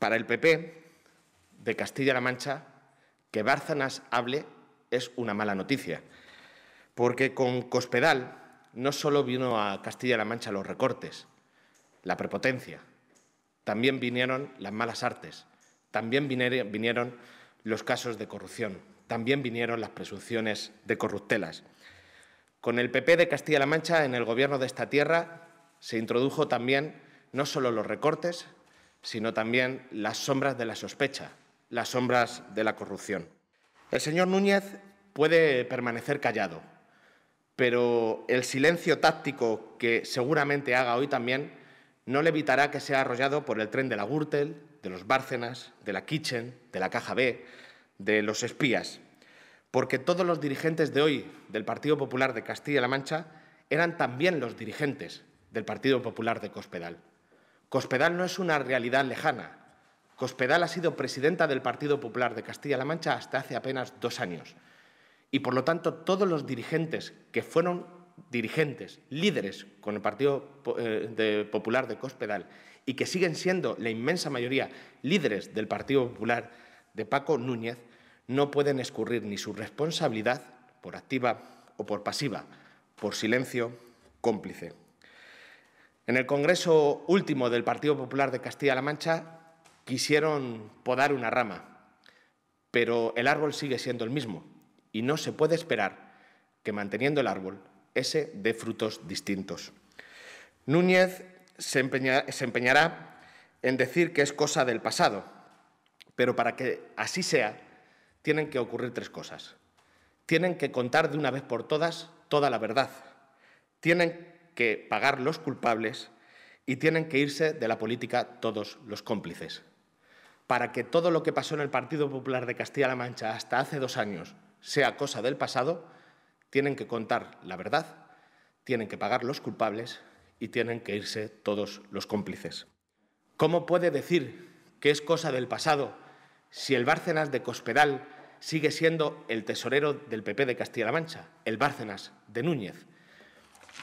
Para el PP de Castilla-La Mancha, que Bárzanas hable es una mala noticia, porque con Cospedal no solo vino a Castilla-La Mancha los recortes, la prepotencia, también vinieron las malas artes, también vinieron los casos de corrupción, también vinieron las presunciones de corruptelas. Con el PP de Castilla-La Mancha en el gobierno de esta tierra se introdujo también no solo los recortes, sino también las sombras de la sospecha, las sombras de la corrupción. El señor Núñez puede permanecer callado, pero el silencio táctico que seguramente haga hoy también no le evitará que sea arrollado por el tren de la Gürtel, de los Bárcenas, de la Kitchen, de la Caja B, de los espías, porque todos los dirigentes de hoy del Partido Popular de Castilla-La Mancha eran también los dirigentes del Partido Popular de Cospedal. Cospedal no es una realidad lejana. Cospedal ha sido presidenta del Partido Popular de Castilla-La Mancha hasta hace apenas dos años. Y por lo tanto, todos los dirigentes que fueron dirigentes, líderes con el Partido eh, Popular de Cospedal y que siguen siendo la inmensa mayoría líderes del Partido Popular de Paco Núñez, no pueden escurrir ni su responsabilidad, por activa o por pasiva, por silencio cómplice. En el Congreso último del Partido Popular de Castilla-La Mancha quisieron podar una rama, pero el árbol sigue siendo el mismo y no se puede esperar que manteniendo el árbol ese dé frutos distintos. Núñez se, empeñará en decir que es cosa del pasado, pero para que así sea, tienen que ocurrir tres cosas. Tienen que contar de una vez por todas toda la verdad. Tienen que pagar los culpables y tienen que irse de la política todos los cómplices. Para que todo lo que pasó en el Partido Popular de Castilla-La Mancha hasta hace dos años sea cosa del pasado, tienen que contar la verdad, tienen que pagar los culpables y tienen que irse todos los cómplices. ¿Cómo puede decir que es cosa del pasado si el Bárcenas de Cospedal sigue siendo el tesorero del PP de Castilla-La Mancha, el Bárcenas de Núñez?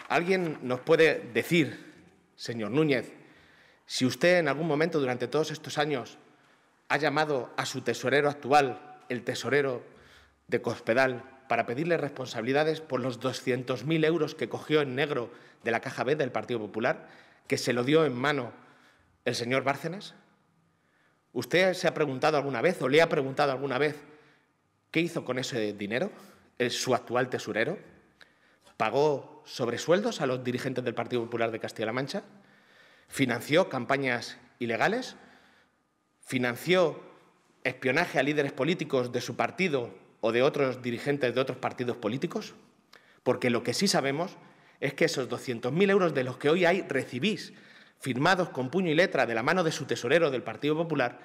¿Alguien nos puede decir, señor Núñez, si usted en algún momento durante todos estos años ha llamado a su tesorero actual, el tesorero de Cospedal, para pedirle responsabilidades por los 200.000 euros que cogió en negro de la caja B del Partido Popular, que se lo dio en mano el señor Bárcenas? ¿Usted se ha preguntado alguna vez o le ha preguntado alguna vez qué hizo con ese dinero, su actual tesorero? pagó sobresueldos a los dirigentes del Partido Popular de Castilla-La Mancha, financió campañas ilegales, financió espionaje a líderes políticos de su partido o de otros dirigentes de otros partidos políticos? Porque lo que sí sabemos es que esos 200.000 euros de los que hoy hay recibís, firmados con puño y letra de la mano de su tesorero del Partido Popular,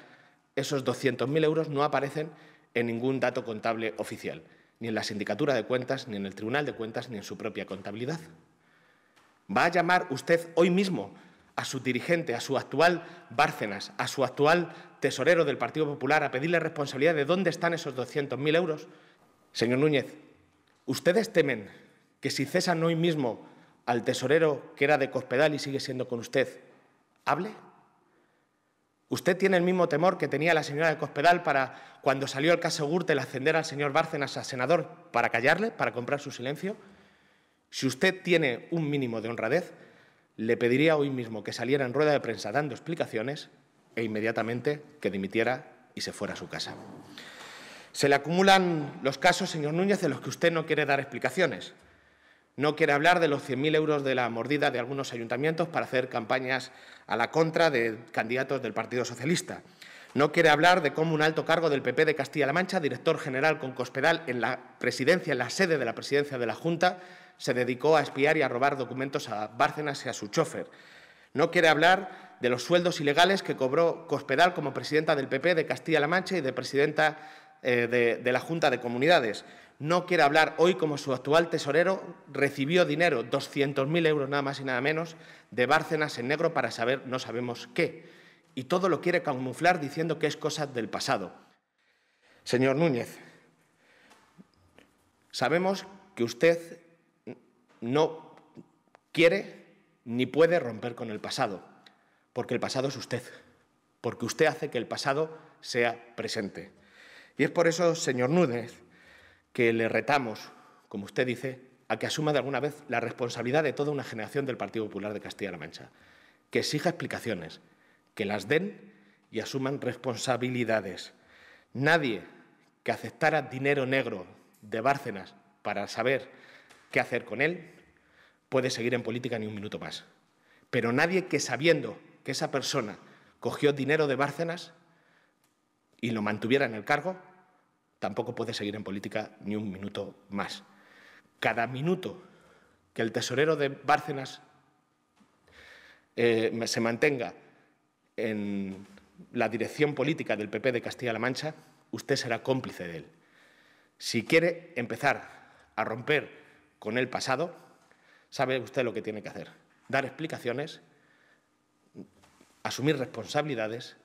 esos 200.000 euros no aparecen en ningún dato contable oficial ni en la Sindicatura de Cuentas, ni en el Tribunal de Cuentas, ni en su propia contabilidad. ¿Va a llamar usted hoy mismo a su dirigente, a su actual Bárcenas, a su actual tesorero del Partido Popular, a pedirle responsabilidad de dónde están esos 200.000 euros? Señor Núñez, ¿ustedes temen que si cesan hoy mismo al tesorero que era de Cospedal y sigue siendo con usted, hable? Usted tiene el mismo temor que tenía la señora de Cospedal para, cuando salió el caso Gürtel, ascender al señor Bárcenas a senador para callarle, para comprar su silencio. Si usted tiene un mínimo de honradez, le pediría hoy mismo que saliera en rueda de prensa dando explicaciones e inmediatamente que dimitiera y se fuera a su casa. Se le acumulan los casos, señor Núñez, de los que usted no quiere dar explicaciones. No quiere hablar de los 100.000 euros de la mordida de algunos ayuntamientos para hacer campañas a la contra de candidatos del Partido Socialista. No quiere hablar de cómo un alto cargo del PP de Castilla-La Mancha, director general con Cospedal en la presidencia, en la sede de la presidencia de la Junta, se dedicó a espiar y a robar documentos a Bárcenas y a su chofer. No quiere hablar de los sueldos ilegales que cobró Cospedal como presidenta del PP de Castilla-La Mancha y de presidenta eh, de la Junta de Comunidades no quiere hablar hoy como su actual tesorero, recibió dinero, 200.000 euros nada más y nada menos, de Bárcenas en negro para saber no sabemos qué. Y todo lo quiere camuflar diciendo que es cosa del pasado. Señor Núñez, sabemos que usted no quiere ni puede romper con el pasado, porque el pasado es usted, porque usted hace que el pasado sea presente. Y es por eso, señor Núñez, que le retamos, como usted dice, a que asuma de alguna vez la responsabilidad de toda una generación del Partido Popular de Castilla-La Mancha, que exija explicaciones, que las den y asuman responsabilidades. Nadie que aceptara dinero negro de Bárcenas para saber qué hacer con él puede seguir en política ni un minuto más. Pero nadie que sabiendo que esa persona cogió dinero de Bárcenas y lo mantuviera en el cargo tampoco puede seguir en política ni un minuto más. Cada minuto que el tesorero de Bárcenas eh, se mantenga en la dirección política del PP de Castilla-La Mancha, usted será cómplice de él. Si quiere empezar a romper con el pasado, sabe usted lo que tiene que hacer. Dar explicaciones, asumir responsabilidades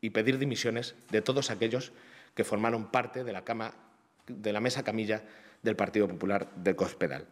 y pedir dimisiones de todos aquellos que formaron parte de la, de la mesa camilla del Partido Popular de Cospedal.